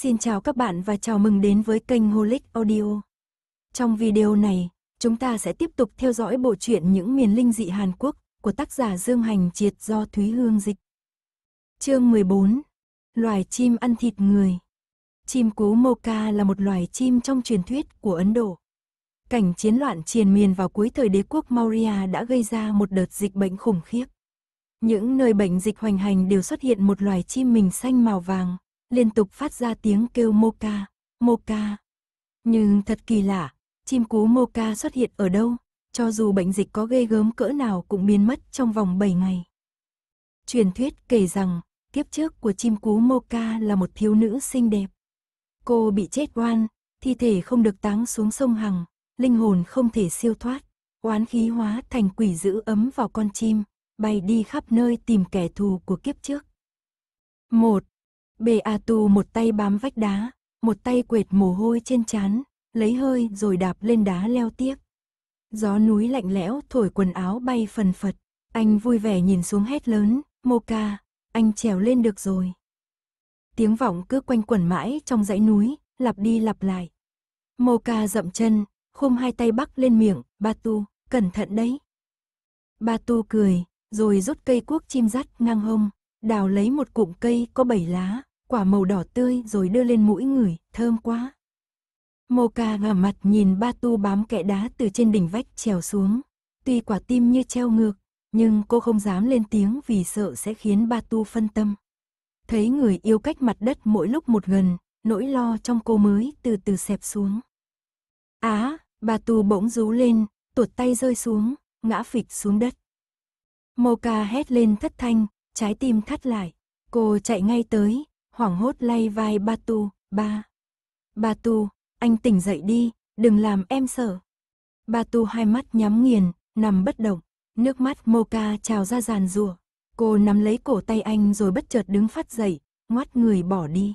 Xin chào các bạn và chào mừng đến với kênh Holic Audio. Trong video này, chúng ta sẽ tiếp tục theo dõi bộ truyện Những miền linh dị Hàn Quốc của tác giả Dương Hành Triệt do Thúy Hương dịch. Chương 14. Loài chim ăn thịt người. Chim cú Moka là một loài chim trong truyền thuyết của Ấn Độ. Cảnh chiến loạn triền miên vào cuối thời đế quốc Maurya đã gây ra một đợt dịch bệnh khủng khiếp. Những nơi bệnh dịch hoành hành đều xuất hiện một loài chim mình xanh màu vàng, liên tục phát ra tiếng kêu Moka, Moka. Nhưng thật kỳ lạ, chim cú Moka xuất hiện ở đâu, cho dù bệnh dịch có ghê gớm cỡ nào cũng biến mất trong vòng 7 ngày. Truyền thuyết kể rằng, kiếp trước của chim cú Moka là một thiếu nữ xinh đẹp. Cô bị chết oan, thi thể không được táng xuống sông Hằng, linh hồn không thể siêu thoát, oán khí hóa thành quỷ giữ ấm vào con chim, bay đi khắp nơi tìm kẻ thù của kiếp trước. 1. Bê tu một tay bám vách đá, một tay quệt mồ hôi trên trán, lấy hơi rồi đạp lên đá leo tiếp. Gió núi lạnh lẽo thổi quần áo bay phần phật, anh vui vẻ nhìn xuống hét lớn, mô ca, anh trèo lên được rồi. Tiếng vọng cứ quanh quẩn mãi trong dãy núi, lặp đi lặp lại. Mô ca dậm chân, khum hai tay bắc lên miệng, ba tu, cẩn thận đấy. Ba tu cười, rồi rút cây cuốc chim dắt ngang hông, đào lấy một cụm cây có bảy lá, quả màu đỏ tươi rồi đưa lên mũi người, thơm quá. Moka ngả mặt nhìn ba tu bám kẽ đá từ trên đỉnh vách trèo xuống. Tuy quả tim như treo ngược, nhưng cô không dám lên tiếng vì sợ sẽ khiến ba tu phân tâm. Thấy người yêu cách mặt đất mỗi lúc một gần, nỗi lo trong cô mới từ từ xẹp xuống. Á, à, tu bỗng rú lên, tuột tay rơi xuống, ngã phịch xuống đất. Moka hét lên thất thanh, trái tim thắt lại. Cô chạy ngay tới, hoảng hốt lay vai Ba Tu, ba. Ba Tu, anh tỉnh dậy đi, đừng làm em sợ. Ba Tu hai mắt nhắm nghiền, nằm bất động, nước mắt moka trào ra giàn rùa. Cô nắm lấy cổ tay anh rồi bất chợt đứng phát dậy, ngoắt người bỏ đi.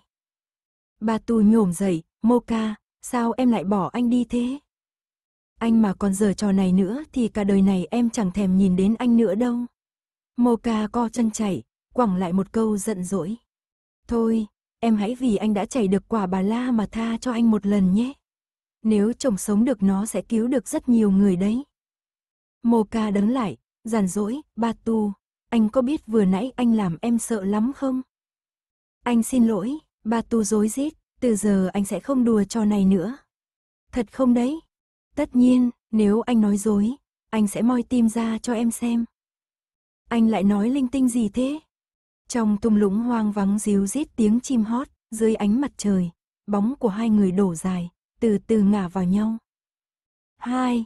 Ba Tu nhổm dậy, moka sao em lại bỏ anh đi thế? Anh mà còn giở trò này nữa thì cả đời này em chẳng thèm nhìn đến anh nữa đâu. moka co chân chảy, quẳng lại một câu giận dỗi. Thôi, em hãy vì anh đã chảy được quả bà la mà tha cho anh một lần nhé. Nếu chồng sống được nó sẽ cứu được rất nhiều người đấy. Mô ca đấng lại, giàn dỗi, ba tu, anh có biết vừa nãy anh làm em sợ lắm không? Anh xin lỗi, ba tu dối rít, từ giờ anh sẽ không đùa trò này nữa. Thật không đấy? Tất nhiên, nếu anh nói dối, anh sẽ moi tim ra cho em xem. Anh lại nói linh tinh gì thế? Trong tung lũng hoang vắng ríu rít tiếng chim hót, dưới ánh mặt trời, bóng của hai người đổ dài, từ từ ngả vào nhau. Hai,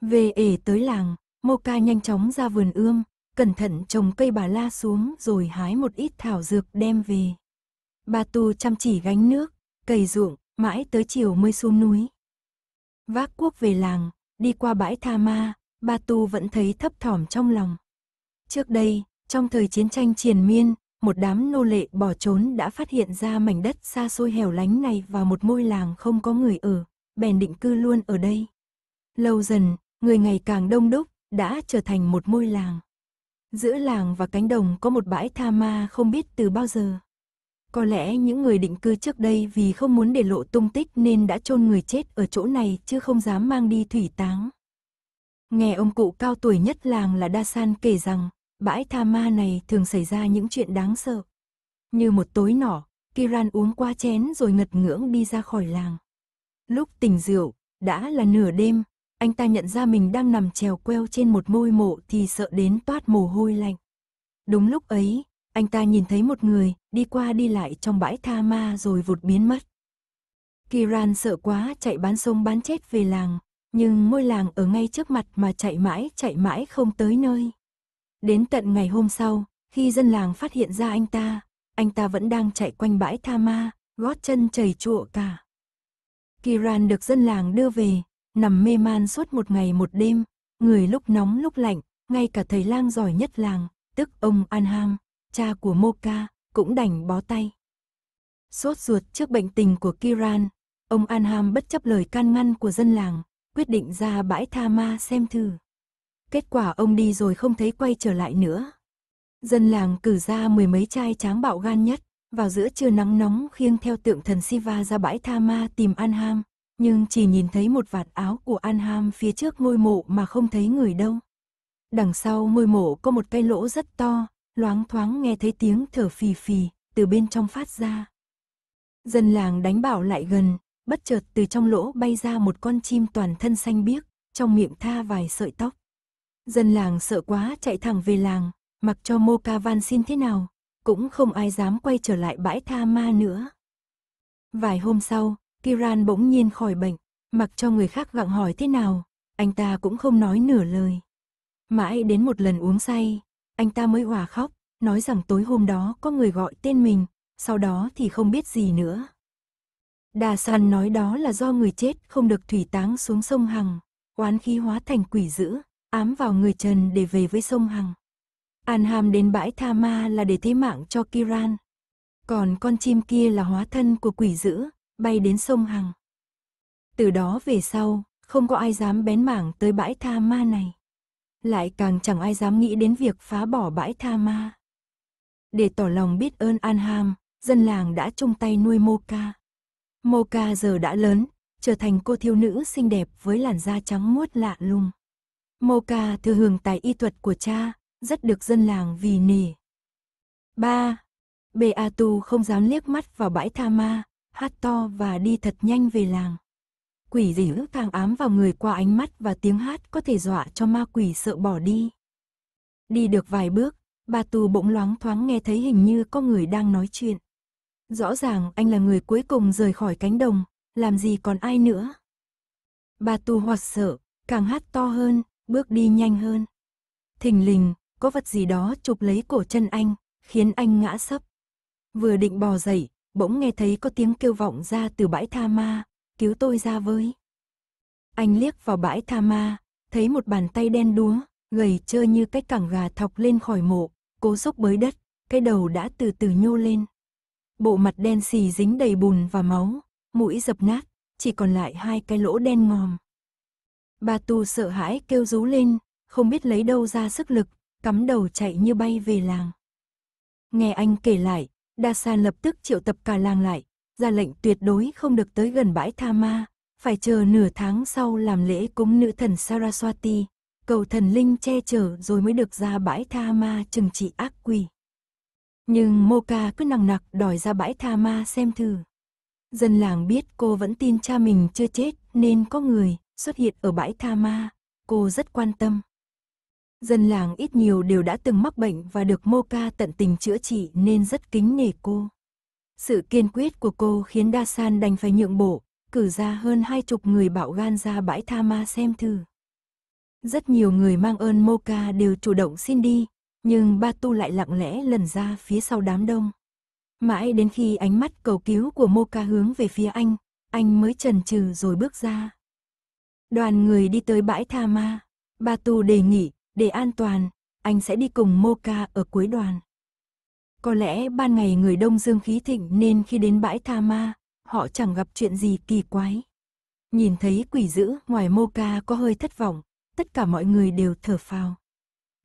về ể tới làng, Moka nhanh chóng ra vườn ươm, cẩn thận trồng cây bà la xuống rồi hái một ít thảo dược đem về. Bà Tu chăm chỉ gánh nước, cày ruộng, mãi tới chiều mới xuống núi. Vác cuốc về làng, đi qua bãi Tha Ma, bà Tu vẫn thấy thấp thỏm trong lòng. Trước đây, trong thời chiến tranh triền miên, một đám nô lệ bỏ trốn đã phát hiện ra mảnh đất xa xôi hẻo lánh này và một môi làng không có người ở, bèn định cư luôn ở đây. Lâu dần, người ngày càng đông đúc, đã trở thành một môi làng. Giữa làng và cánh đồng có một bãi tha ma không biết từ bao giờ. Có lẽ những người định cư trước đây vì không muốn để lộ tung tích nên đã chôn người chết ở chỗ này chứ không dám mang đi thủy táng. Nghe ông cụ cao tuổi nhất làng là Đa San kể rằng, Bãi tha ma này thường xảy ra những chuyện đáng sợ. Như một tối nọ, Kiran uống qua chén rồi ngật ngưỡng đi ra khỏi làng. Lúc tỉnh rượu, đã là nửa đêm, anh ta nhận ra mình đang nằm trèo queo trên một ngôi mộ thì sợ đến toát mồ hôi lạnh. Đúng lúc ấy, anh ta nhìn thấy một người đi qua đi lại trong bãi tha ma rồi vụt biến mất. Kiran sợ quá chạy bán sông bán chết về làng, nhưng ngôi làng ở ngay trước mặt mà chạy mãi chạy mãi không tới nơi. Đến tận ngày hôm sau, khi dân làng phát hiện ra anh ta, anh ta vẫn đang chạy quanh bãi tha ma, gót chân chảy trụa cả. Kiran được dân làng đưa về, nằm mê man suốt một ngày một đêm, người lúc nóng lúc lạnh, ngay cả thầy lang giỏi nhất làng, tức ông Anham, cha của Moka, cũng đành bó tay. Sốt ruột trước bệnh tình của Kiran, ông Anham bất chấp lời can ngăn của dân làng, quyết định ra bãi tha ma xem thử. Kết quả ông đi rồi không thấy quay trở lại nữa. Dân làng cử ra mười mấy trai tráng bạo gan nhất, vào giữa trưa nắng nóng khiêng theo tượng thần Siva ra bãi Tha Ma tìm Anham nhưng chỉ nhìn thấy một vạt áo của Anham phía trước ngôi mộ mà không thấy người đâu. Đằng sau ngôi mộ có một cái lỗ rất to, loáng thoáng nghe thấy tiếng thở phì phì từ bên trong phát ra. Dân làng đánh bảo lại gần, bất chợt từ trong lỗ bay ra một con chim toàn thân xanh biếc, trong miệng tha vài sợi tóc. Dân làng sợ quá chạy thẳng về làng, mặc cho moka van xin thế nào, cũng không ai dám quay trở lại bãi tha ma nữa. Vài hôm sau, Kiran bỗng nhiên khỏi bệnh, mặc cho người khác gặng hỏi thế nào, anh ta cũng không nói nửa lời. Mãi đến một lần uống say, anh ta mới hòa khóc, nói rằng tối hôm đó có người gọi tên mình, sau đó thì không biết gì nữa. Đà San nói đó là do người chết không được thủy táng xuống sông Hằng, oán khí hóa thành quỷ dữ, ám vào người Trần để về với sông Hằng. An Ham đến bãi Tha Ma là để thế mạng cho Kiran. Còn con chim kia là hóa thân của quỷ dữ, bay đến sông Hằng. Từ đó về sau, không có ai dám bén mảng tới bãi Tha Ma này. Lại càng chẳng ai dám nghĩ đến việc phá bỏ bãi Tha Ma. Để tỏ lòng biết ơn An Ham, dân làng đã chung tay nuôi Moka. Moka giờ đã lớn, trở thành cô thiếu nữ xinh đẹp với làn da trắng muốt lạ lùng. Moka thừa hưởng tài y thuật của cha, rất được dân làng vì nể. 3. Bề Tu không dám liếc mắt vào bãi tha ma, hát to và đi thật nhanh về làng. Quỷ dỉ ước thang ám vào người qua ánh mắt và tiếng hát có thể dọa cho ma quỷ sợ bỏ đi. Đi được vài bước, bà tù bỗng loáng thoáng nghe thấy hình như có người đang nói chuyện. Rõ ràng anh là người cuối cùng rời khỏi cánh đồng, làm gì còn ai nữa. Bà tù hoặc sợ, càng hát to hơn, bước đi nhanh hơn. Thình lình, có vật gì đó chụp lấy cổ chân anh, khiến anh ngã sấp. Vừa định bò dậy, bỗng nghe thấy có tiếng kêu vọng ra từ bãi tha ma, cứu tôi ra với. Anh liếc vào bãi tha ma, thấy một bàn tay đen đúa, gầy trơ như cái cẳng gà thọc lên khỏi mộ, cố xốc bới đất, cái đầu đã từ từ nhô lên. Bộ mặt đen xì dính đầy bùn và máu, mũi dập nát, chỉ còn lại hai cái lỗ đen ngòm. Bà tu sợ hãi kêu rú lên, không biết lấy đâu ra sức lực, cắm đầu chạy như bay về làng. Nghe anh kể lại, Đa San lập tức triệu tập cả làng lại, ra lệnh tuyệt đối không được tới gần bãi Tha Ma, phải chờ nửa tháng sau làm lễ cúng nữ thần Saraswati, cầu thần linh che chở rồi mới được ra bãi Tha Ma trừng trị ác quỷ. Nhưng Moka cứ nằng nặc đòi ra bãi Tha Ma xem thử. Dân làng biết cô vẫn tin cha mình chưa chết nên có người, xuất hiện ở bãi Tha Ma, cô rất quan tâm. Dân làng ít nhiều đều đã từng mắc bệnh và được mô ca tận tình chữa trị nên rất kính nể cô. Sự kiên quyết của cô khiến Đa San đành phải nhượng bộ, cử ra hơn hai chục người bạo gan ra bãi Tha Ma xem thử. Rất nhiều người mang ơn mô ca đều chủ động xin đi, nhưng Ba Tu lại lặng lẽ lần ra phía sau đám đông. Mãi đến khi ánh mắt cầu cứu của Mô Ca hướng về phía anh, anh mới chần chừ rồi bước ra. Đoàn người đi tới bãi Tha Ma. Ba Tu đề nghị, để an toàn, anh sẽ đi cùng Moka ở cuối đoàn. Có lẽ ban ngày người Đông Dương khí thịnh nên khi đến bãi Tha Ma, họ chẳng gặp chuyện gì kỳ quái. Nhìn thấy quỷ dữ ngoài Moka có hơi thất vọng, tất cả mọi người đều thở phào.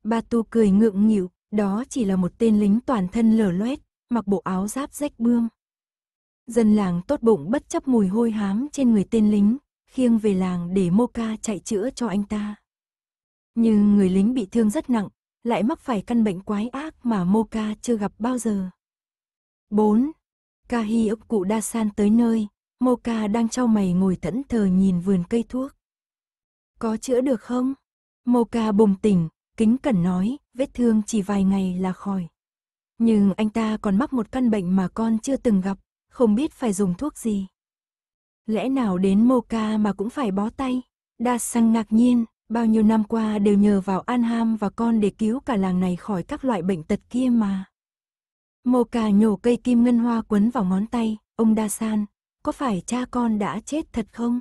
Ba Tu cười ngượng nghịu, đó chỉ là một tên lính toàn thân lở loét, mặc bộ áo giáp rách bươm. Dân làng tốt bụng bất chấp mùi hôi hám trên người tên lính, khiêng về làng để Moka chạy chữa cho anh ta. Nhưng người lính bị thương rất nặng, lại mắc phải căn bệnh quái ác mà Moka chưa gặp bao giờ. 4. Kahi ốc cụ Đa San tới nơi, Moka đang trao mày ngồi thẫn thờ nhìn vườn cây thuốc. Có chữa được không? Moka bùng tỉnh, kính cẩn nói, vết thương chỉ vài ngày là khỏi. Nhưng anh ta còn mắc một căn bệnh mà con chưa từng gặp, không biết phải dùng thuốc gì. Lẽ nào đến Moca mà cũng phải bó tay? Đa sang ngạc nhiên, bao nhiêu năm qua đều nhờ vào An Ham và con để cứu cả làng này khỏi các loại bệnh tật kia mà. Moca nhổ cây kim ngân hoa quấn vào ngón tay, ông Đa San, có phải cha con đã chết thật không?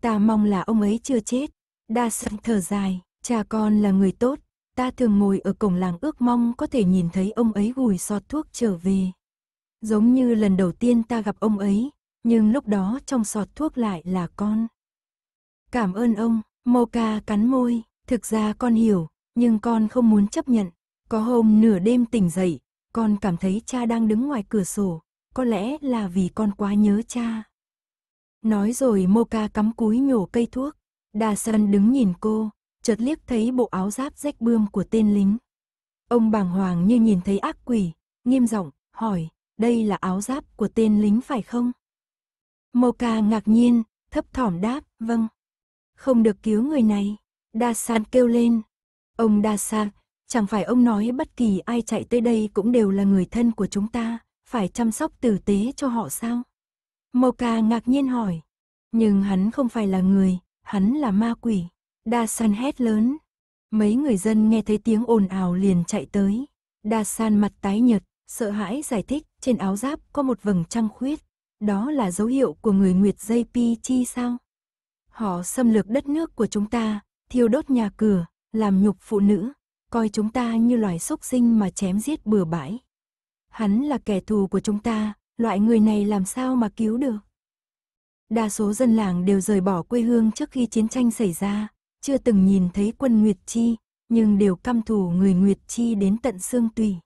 Ta mong là ông ấy chưa chết. Đa San thở dài, cha con là người tốt, ta thường ngồi ở cổng làng ước mong có thể nhìn thấy ông ấy gùi sọt thuốc trở về. Giống như lần đầu tiên ta gặp ông ấy, nhưng lúc đó trong sọt thuốc lại là con. Cảm ơn ông, Moka cắn môi, thực ra con hiểu, nhưng con không muốn chấp nhận. Có hôm nửa đêm tỉnh dậy, con cảm thấy cha đang đứng ngoài cửa sổ, có lẽ là vì con quá nhớ cha. Nói rồi Moka cắm cúi nhổ cây thuốc, Đa Sơn đứng nhìn cô, chợt liếc thấy bộ áo giáp rách bươm của tên lính. Ông bàng hoàng như nhìn thấy ác quỷ, nghiêm giọng hỏi, đây là áo giáp của tên lính phải không? Moka ngạc nhiên, thấp thỏm đáp, vâng. Không được cứu người này. Đa San kêu lên. Ông Đa San, chẳng phải ông nói bất kỳ ai chạy tới đây cũng đều là người thân của chúng ta, phải chăm sóc tử tế cho họ sao? Moka ngạc nhiên hỏi. Nhưng hắn không phải là người, hắn là ma quỷ. Đa San hét lớn. Mấy người dân nghe thấy tiếng ồn ào liền chạy tới. Đa San mặt tái nhợt, sợ hãi giải thích, trên áo giáp có một vầng trăng khuyết. Đó là dấu hiệu của người Nguyệt chi sao? Họ xâm lược đất nước của chúng ta, thiêu đốt nhà cửa, làm nhục phụ nữ, coi chúng ta như loài súc sinh mà chém giết bừa bãi. Hắn là kẻ thù của chúng ta, loại người này làm sao mà cứu được? Đa số dân làng đều rời bỏ quê hương trước khi chiến tranh xảy ra, chưa từng nhìn thấy quân Nguyệt Chi, nhưng đều căm thù người Nguyệt Chi đến tận xương tủy.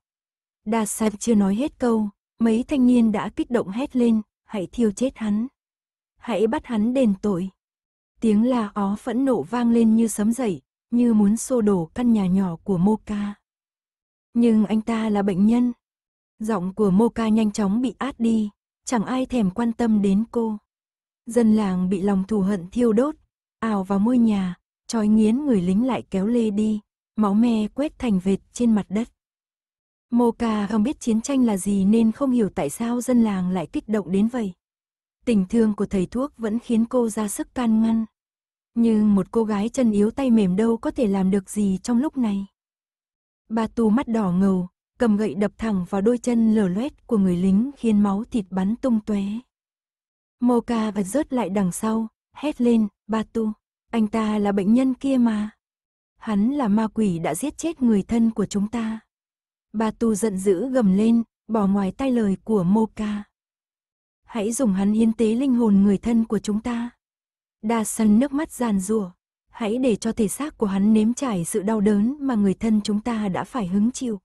Đa Sạp chưa nói hết câu, mấy thanh niên đã kích động hét lên, hãy thiêu chết hắn. Hãy bắt hắn đền tội. Tiếng la ó phẫn nộ vang lên như sấm dậy, như muốn xô đổ căn nhà nhỏ của Moka. Nhưng anh ta là bệnh nhân. Giọng của Moka nhanh chóng bị át đi, chẳng ai thèm quan tâm đến cô. Dân làng bị lòng thù hận thiêu đốt, ào vào môi nhà, trói nghiến người lính lại kéo lê đi, máu me quét thành vệt trên mặt đất. Moka không biết chiến tranh là gì nên không hiểu tại sao dân làng lại kích động đến vậy. Tình thương của thầy thuốc vẫn khiến cô ra sức can ngăn. Nhưng một cô gái chân yếu tay mềm đâu có thể làm được gì trong lúc này. Bà tu mắt đỏ ngầu, cầm gậy đập thẳng vào đôi chân lở loét của người lính khiến máu thịt bắn tung tóe. Moka ca vật rớt lại đằng sau, hét lên, ba tu, anh ta là bệnh nhân kia mà. Hắn là ma quỷ đã giết chết người thân của chúng ta. Bà Tu giận dữ gầm lên, bỏ ngoài tai lời của Moka Hãy dùng hắn hiến tế linh hồn người thân của chúng ta. Đa sân nước mắt giàn rủa, hãy để cho thể xác của hắn nếm trải sự đau đớn mà người thân chúng ta đã phải hứng chịu.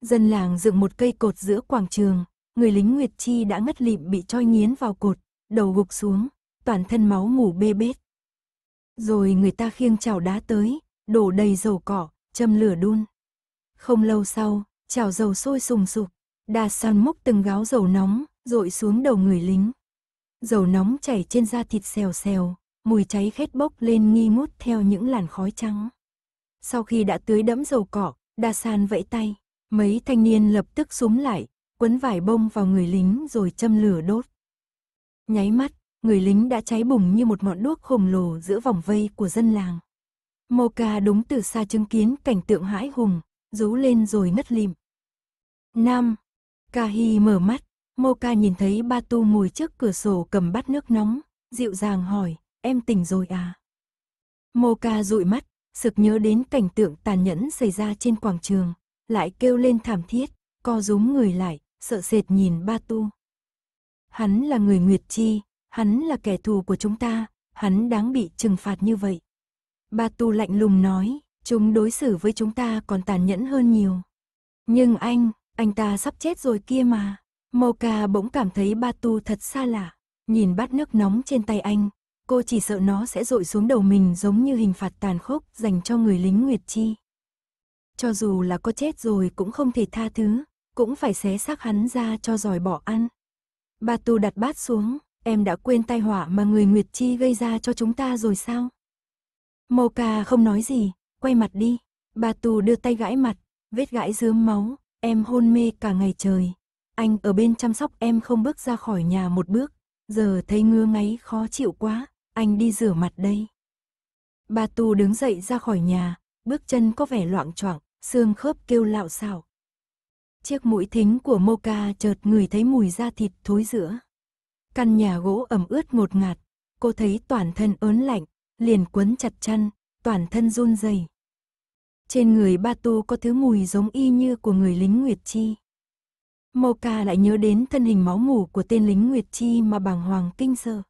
Dân làng dựng một cây cột giữa quảng trường, người lính Nguyệt Chi đã ngất lịm bị choi nghiến vào cột, đầu gục xuống, toàn thân máu ngủ bê bết. Rồi người ta khiêng chảo đá tới, đổ đầy dầu cỏ, châm lửa đun. Không lâu sau, chảo dầu sôi sùng sục, đa san múc từng gáo dầu nóng, rội xuống đầu người lính. Dầu nóng chảy trên da thịt xèo xèo, mùi cháy khét bốc lên nghi ngút theo những làn khói trắng. Sau khi đã tưới đẫm dầu cỏ, đa san vẫy tay, mấy thanh niên lập tức súng lại, quấn vải bông vào người lính rồi châm lửa đốt. Nháy mắt, người lính đã cháy bùng như một ngọn đuốc khổng lồ giữa vòng vây của dân làng. Mô ca đúng từ xa chứng kiến cảnh tượng hãi hùng, rú lên rồi ngất lịm. Nam, Kahi mở mắt, Moka nhìn thấy batu ngồi trước cửa sổ cầm bát nước nóng, dịu dàng hỏi, em tỉnh rồi à? Moka dụi mắt, sực nhớ đến cảnh tượng tàn nhẫn xảy ra trên quảng trường, lại kêu lên thảm thiết, co rúm người lại, sợ sệt nhìn batu Hắn là người Nguyệt Chi, hắn là kẻ thù của chúng ta, hắn đáng bị trừng phạt như vậy. batu lạnh lùng nói, Chúng đối xử với chúng ta còn tàn nhẫn hơn nhiều. Nhưng anh, anh ta sắp chết rồi kia mà. Moka bỗng cảm thấy Batu thật xa lạ. Nhìn bát nước nóng trên tay anh, cô chỉ sợ nó sẽ rội xuống đầu mình giống như hình phạt tàn khốc dành cho người lính Nguyệt Chi. Cho dù là có chết rồi cũng không thể tha thứ, cũng phải xé xác hắn ra cho giỏi bỏ ăn. Batu đặt bát xuống, em đã quên tai họa mà người Nguyệt Chi gây ra cho chúng ta rồi sao? Moka không nói gì, quay mặt đi. Bà Tù đưa tay gãi mặt, vết gãi dướm máu, em hôn mê cả ngày trời. Anh ở bên chăm sóc em không bước ra khỏi nhà một bước, giờ thấy ngứa ngáy khó chịu quá, anh đi rửa mặt đây. Bà Tù đứng dậy ra khỏi nhà, bước chân có vẻ loạn choạng, xương khớp kêu lạo xạo. Chiếc mũi thính của Moka chợt ngửi thấy mùi da thịt thối rữa. Căn nhà gỗ ẩm ướt ngột ngạt, cô thấy toàn thân ớn lạnh, liền quấn chặt chăn, toàn thân run rẩy. Trên người Ba Tu có thứ mùi giống y như của người lính Nguyệt Chi. Moka lại nhớ đến thân hình máu mủ của tên lính Nguyệt Chi mà bàng hoàng kinh sợ.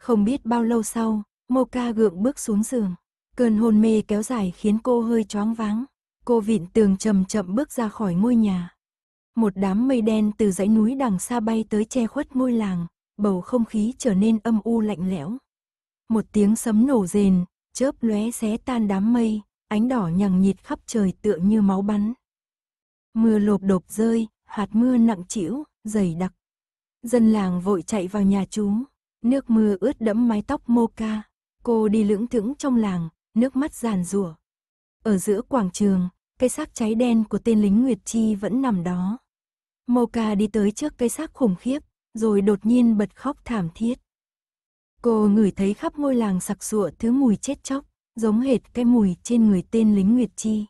Không biết bao lâu sau, Moka gượng bước xuống giường. Cơn hôn mê kéo dài khiến cô hơi choáng váng. Cô vịn tường chậm chậm bước ra khỏi ngôi nhà. Một đám mây đen từ dãy núi đằng xa bay tới che khuất ngôi làng, bầu không khí trở nên âm u lạnh lẽo. Một tiếng sấm nổ rền, chớp lóe xé tan đám mây, ánh đỏ nhằng nhịt khắp trời tựa như máu bắn. Mưa lộp đột rơi, hạt mưa nặng trĩu, dày đặc. Dân làng vội chạy vào nhà chú, nước mưa ướt đẫm mái tóc mô ca. Cô đi lưỡng thững trong làng, nước mắt giàn rủa. Ở giữa quảng trường, cây xác cháy đen của tên lính Nguyệt Chi vẫn nằm đó. Mô ca đi tới trước cây xác khủng khiếp, rồi đột nhiên bật khóc thảm thiết. Cô ngửi thấy khắp ngôi làng sặc sụa thứ mùi chết chóc, giống hệt cái mùi trên người tên lính Nguyệt Chi.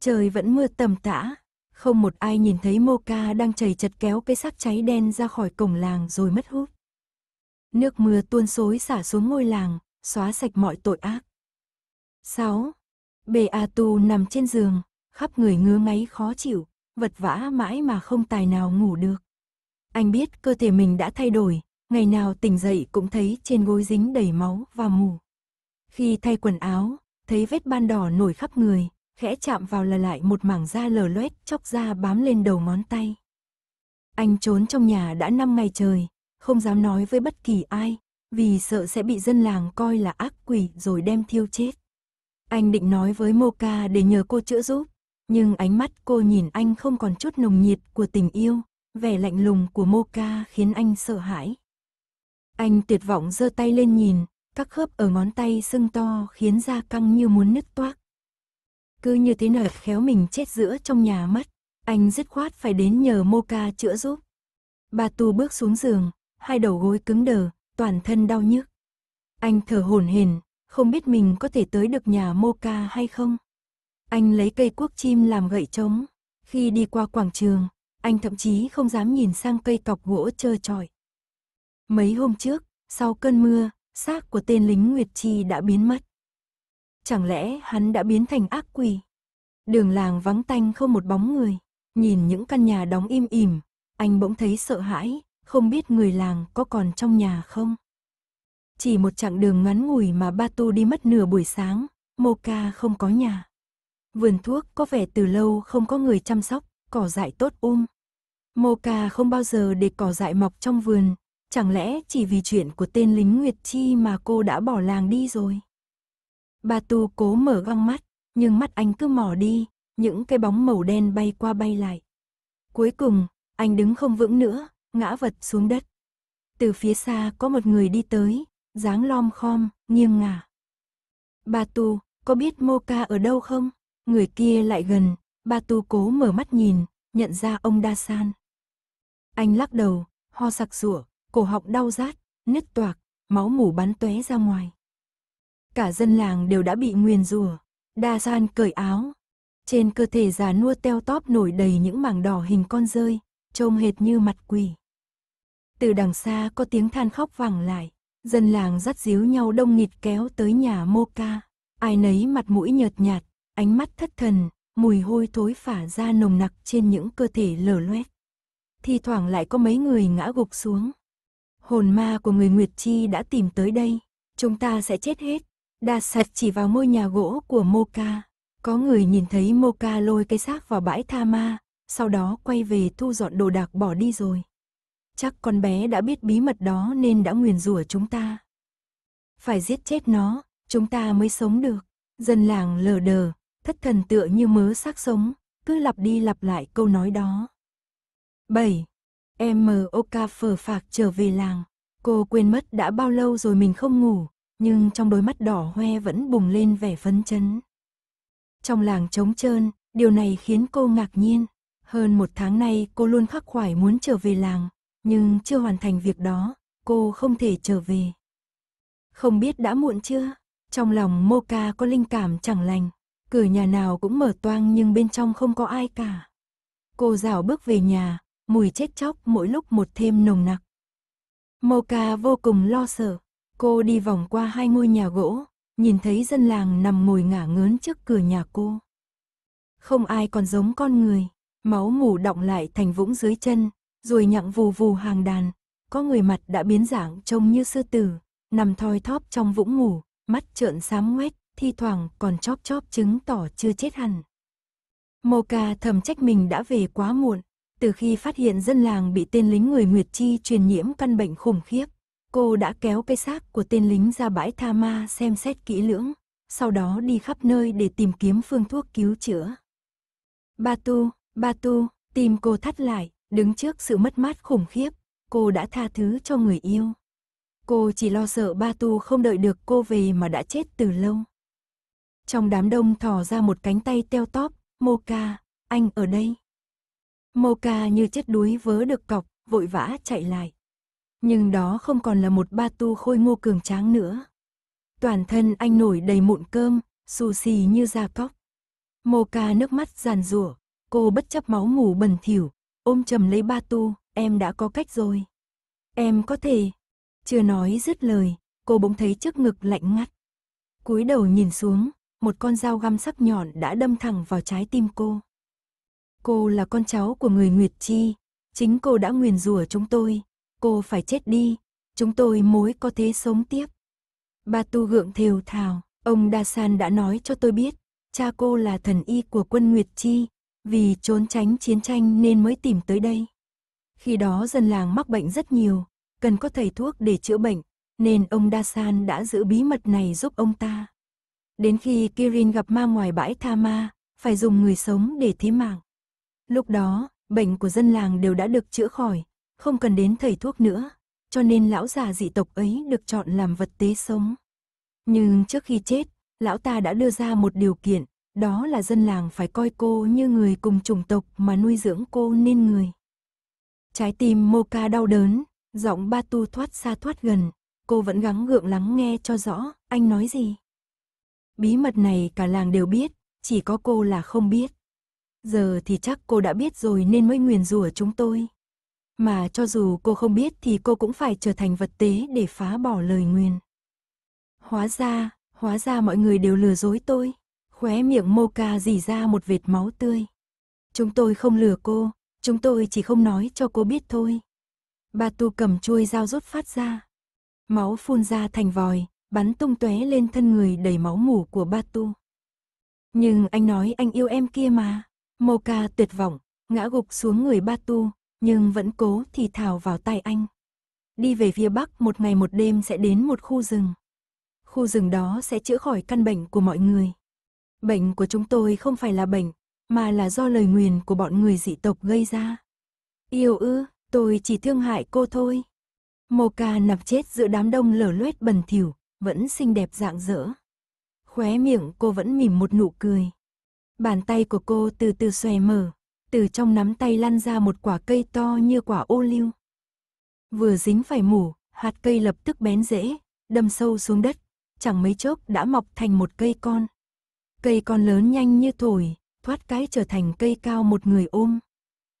Trời vẫn mưa tầm tã, không một ai nhìn thấy Moka đang chảy chật kéo cái xác cháy đen ra khỏi cổng làng rồi mất hút. Nước mưa tuôn xối xả xuống ngôi làng, xóa sạch mọi tội ác. 6. Bề A Tu nằm trên giường, khắp người ngứa ngáy khó chịu, vật vã mãi mà không tài nào ngủ được. Anh biết cơ thể mình đã thay đổi, ngày nào tỉnh dậy cũng thấy trên gối dính đầy máu và mù. Khi thay quần áo, thấy vết ban đỏ nổi khắp người, khẽ chạm vào là lại một mảng da lở loét chóc da bám lên đầu ngón tay. Anh trốn trong nhà đã 5 ngày trời, không dám nói với bất kỳ ai, vì sợ sẽ bị dân làng coi là ác quỷ rồi đem thiêu chết. Anh định nói với Moka để nhờ cô chữa giúp, nhưng ánh mắt cô nhìn anh không còn chút nồng nhiệt của tình yêu, vẻ lạnh lùng của Moka khiến anh sợ hãi. Anh tuyệt vọng giơ tay lên nhìn, các khớp ở ngón tay sưng to khiến da căng như muốn nứt toác. Cứ như thế nở khéo mình chết giữa trong nhà mất, anh dứt khoát phải đến nhờ Moka chữa giúp. Bà Tu bước xuống giường, hai đầu gối cứng đờ, toàn thân đau nhức. Anh thở hổn hển, không biết mình có thể tới được nhà Moka hay không. Anh lấy cây cuốc chim làm gậy trống, khi đi qua quảng trường, anh thậm chí không dám nhìn sang cây cọc gỗ trơ trọi. Mấy hôm trước, sau cơn mưa, xác của tên lính Nguyệt Chi đã biến mất. Chẳng lẽ hắn đã biến thành ác quỷ? Đường làng vắng tanh không một bóng người, nhìn những căn nhà đóng im ỉm, anh bỗng thấy sợ hãi, không biết người làng có còn trong nhà không. Chỉ một chặng đường ngắn ngủi mà Ba Tu đi mất nửa buổi sáng, Moka không có nhà. Vườn thuốc có vẻ từ lâu không có người chăm sóc, cỏ dại tốt um. Moka không bao giờ để cỏ dại mọc trong vườn, Chẳng lẽ chỉ vì chuyện của tên lính Nguyệt Chi mà cô đã bỏ làng đi rồi? Bà Tu cố mở găng mắt, nhưng mắt anh cứ mò đi, những cái bóng màu đen bay qua bay lại. Cuối cùng, anh đứng không vững nữa, ngã vật xuống đất. Từ phía xa có một người đi tới, dáng lom khom, nghiêng ngả. Bà Tu, có biết Moka ở đâu không? Người kia lại gần, bà Tu cố mở mắt nhìn, nhận ra ông Da San. Anh lắc đầu, ho sặc sủa, cổ họng đau rát, nứt toạc, máu mủ bắn tóe ra ngoài. Cả dân làng đều đã bị nguyền rủa. Đa San cởi áo, trên cơ thể già nua teo tóp nổi đầy những mảng đỏ hình con rơi, trông hệt như mặt quỷ. Từ đằng xa có tiếng than khóc vẳng lại, dân làng dắt díu nhau đông nghịt kéo tới nhà mô ca. Ai nấy mặt mũi nhợt nhạt, ánh mắt thất thần, mùi hôi thối phả ra nồng nặc trên những cơ thể lở loét. Thì thoảng lại có mấy người ngã gục xuống, hồn ma của người Nguyệt Chi đã tìm tới đây, chúng ta sẽ chết hết. Đa sạch chỉ vào ngôi nhà gỗ của Moka, có người nhìn thấy Moka lôi cái xác vào bãi tha ma, sau đó quay về thu dọn đồ đạc bỏ đi rồi. Chắc con bé đã biết bí mật đó nên đã nguyền rủa chúng ta. Phải giết chết nó, chúng ta mới sống được. Dân làng lờ đờ, thất thần tựa như mớ xác sống, cứ lặp đi lặp lại câu nói đó. 7. Em Oka phờ phạc trở về làng. Cô quên mất đã bao lâu rồi mình không ngủ, nhưng trong đôi mắt đỏ hoe vẫn bùng lên vẻ phấn chấn. Trong làng trống trơn, điều này khiến cô ngạc nhiên. Hơn một tháng nay cô luôn khắc khoải muốn trở về làng, nhưng chưa hoàn thành việc đó, cô không thể trở về. Không biết đã muộn chưa? Trong lòng Moka có linh cảm chẳng lành, cửa nhà nào cũng mở toang nhưng bên trong không có ai cả. Cô rảo bước về nhà, mùi chết chóc mỗi lúc một thêm nồng nặc. Moka vô cùng lo sợ, cô đi vòng qua hai ngôi nhà gỗ, nhìn thấy dân làng nằm ngồi ngả ngớn trước cửa nhà cô. Không ai còn giống con người, máu mủ đọng lại thành vũng dưới chân, rồi nhặng vù vù hàng đàn, có người mặt đã biến dạng trông như sư tử, nằm thoi thóp trong vũng ngủ, mắt trợn xám ngoét, thi thoảng còn chóp chóp chứng tỏ chưa chết hẳn. Moka thầm trách mình đã về quá muộn, từ khi phát hiện dân làng bị tên lính người Nguyệt Chi truyền nhiễm căn bệnh khủng khiếp, cô đã kéo cái xác của tên lính ra bãi tha ma xem xét kỹ lưỡng, sau đó đi khắp nơi để tìm kiếm phương thuốc cứu chữa. Ba tu, ba tu, tim cô thắt lại, đứng trước sự mất mát khủng khiếp, cô đã tha thứ cho người yêu. Cô chỉ lo sợ ba tu không đợi được cô về mà đã chết từ lâu. Trong đám đông thò ra một cánh tay teo tóp, Moka, anh ở đây. Moca như chết đuối vớ được cọc, vội vã chạy lại. Nhưng đó không còn là một ba tu khôi ngô cường tráng nữa. Toàn thân anh nổi đầy mụn cơm, xù xì như da cóc. Moca nước mắt giàn rủa, cô bất chấp máu ngủ bẩn thỉu, ôm chầm lấy ba tu, em đã có cách rồi. Em có thể. Chưa nói dứt lời, cô bỗng thấy trước ngực lạnh ngắt. cúi đầu nhìn xuống, một con dao găm sắc nhọn đã đâm thẳng vào trái tim cô. Cô là con cháu của người Nguyệt Chi. Chính cô đã nguyền rủa chúng tôi. Cô phải chết đi. Chúng tôi mới có thế sống tiếp. Ba tu gượng thều thào. Ông Đa San đã nói cho tôi biết. Cha cô là thần y của quân Nguyệt Chi. Vì trốn tránh chiến tranh nên mới tìm tới đây. Khi đó dân làng mắc bệnh rất nhiều. Cần có thầy thuốc để chữa bệnh. Nên ông Đa San đã giữ bí mật này giúp ông ta. Đến khi Kirin gặp ma ngoài bãi Tha Ma, phải dùng người sống để thế mạng. Lúc đó, bệnh của dân làng đều đã được chữa khỏi, không cần đến thầy thuốc nữa, cho nên lão già dị tộc ấy được chọn làm vật tế sống. Nhưng trước khi chết, lão ta đã đưa ra một điều kiện, đó là dân làng phải coi cô như người cùng chủng tộc mà nuôi dưỡng cô nên người. Trái tim Moka đau đớn, giọng ba tu thoát xa thoát gần, cô vẫn gắng gượng lắng nghe cho rõ, anh nói gì. Bí mật này cả làng đều biết, chỉ có cô là không biết giờ thì chắc cô đã biết rồi nên mới nguyền rủa chúng tôi. Mà cho dù cô không biết thì cô cũng phải trở thành vật tế để phá bỏ lời nguyền. Hóa ra, hóa ra mọi người đều lừa dối tôi. Khóe miệng moka dì ra một vệt máu tươi. Chúng tôi không lừa cô, chúng tôi chỉ không nói cho cô biết thôi. Bà tu cầm chuôi dao rút phát ra. Máu phun ra thành vòi, bắn tung tóe lên thân người đầy máu mủ của batu Nhưng anh nói anh yêu em kia mà. Moka tuyệt vọng, ngã gục xuống người Batu, nhưng vẫn cố thì thào vào tay anh. Đi về phía Bắc một ngày một đêm sẽ đến một khu rừng. Khu rừng đó sẽ chữa khỏi căn bệnh của mọi người. Bệnh của chúng tôi không phải là bệnh, mà là do lời nguyền của bọn người dị tộc gây ra. Yêu ư, tôi chỉ thương hại cô thôi. Moka nằm chết giữa đám đông lở loét bẩn thỉu, vẫn xinh đẹp rạng rỡ. Khóe miệng cô vẫn mỉm một nụ cười. Bàn tay của cô từ từ xòe mở, từ trong nắm tay lăn ra một quả cây to như quả ô liu. Vừa dính phải mủ, hạt cây lập tức bén rễ, đâm sâu xuống đất, chẳng mấy chốc đã mọc thành một cây con. Cây con lớn nhanh như thổi, thoát cái trở thành cây cao một người ôm.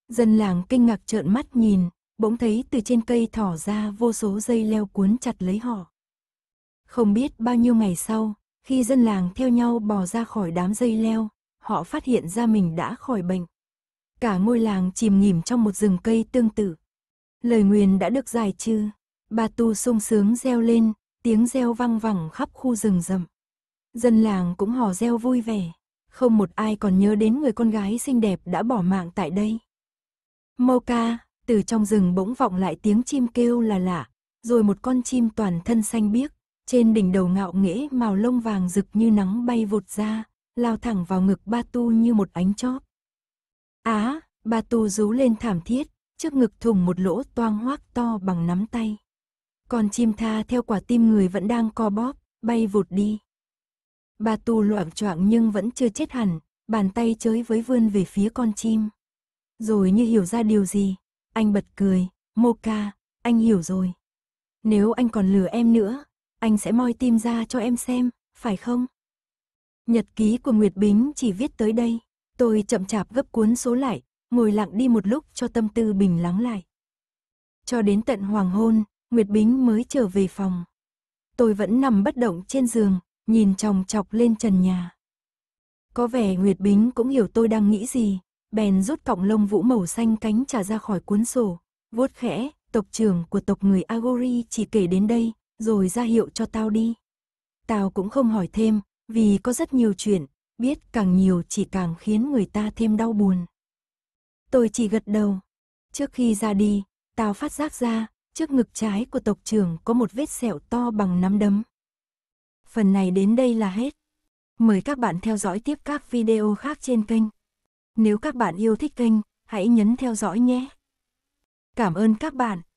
Dân làng kinh ngạc trợn mắt nhìn, bỗng thấy từ trên cây thỏ ra vô số dây leo cuốn chặt lấy họ. Không biết bao nhiêu ngày sau, khi dân làng theo nhau bò ra khỏi đám dây leo, họ phát hiện ra mình đã khỏi bệnh. Cả ngôi làng chìm nghỉm trong một rừng cây tương tự. Lời nguyền đã được giải trừ, bà tu sung sướng reo lên, tiếng reo vang vẳng khắp khu rừng rậm. Dân làng cũng hò reo vui vẻ, không một ai còn nhớ đến người con gái xinh đẹp đã bỏ mạng tại đây. moka từ trong rừng bỗng vọng lại tiếng chim kêu là lạ, rồi một con chim toàn thân xanh biếc, trên đỉnh đầu ngạo nghễ màu lông vàng rực như nắng bay vụt ra, lao thẳng vào ngực ba tu như một ánh chóp. Á, à, ba tu rú lên thảm thiết, trước ngực thùng một lỗ toang hoác to bằng nắm tay. Còn chim tha theo quả tim người vẫn đang co bóp, bay vụt đi. Ba tu loạn choạng nhưng vẫn chưa chết hẳn, bàn tay chới với vươn về phía con chim. Rồi như hiểu ra điều gì, anh bật cười, mô ca, anh hiểu rồi. Nếu anh còn lừa em nữa, anh sẽ moi tim ra cho em xem, phải không? Nhật ký của Nguyệt Bính chỉ viết tới đây. Tôi chậm chạp gấp cuốn số lại, ngồi lặng đi một lúc cho tâm tư bình lắng lại. Cho đến tận hoàng hôn, Nguyệt Bính mới trở về phòng. Tôi vẫn nằm bất động trên giường, nhìn chòng chọc lên trần nhà. Có vẻ Nguyệt Bính cũng hiểu tôi đang nghĩ gì, bèn rút cọng lông vũ màu xanh cánh trả ra khỏi cuốn sổ, vuốt khẽ, tộc trưởng của tộc người Agori chỉ kể đến đây, rồi ra hiệu cho tao đi. Tao cũng không hỏi thêm, vì có rất nhiều chuyện, biết càng nhiều chỉ càng khiến người ta thêm đau buồn. Tôi chỉ gật đầu. Trước khi ra đi, tao phát giác ra, trước ngực trái của tộc trưởng có một vết sẹo to bằng nắm đấm. Phần này đến đây là hết. Mời các bạn theo dõi tiếp các video khác trên kênh. Nếu các bạn yêu thích kênh, hãy nhấn theo dõi nhé. Cảm ơn các bạn.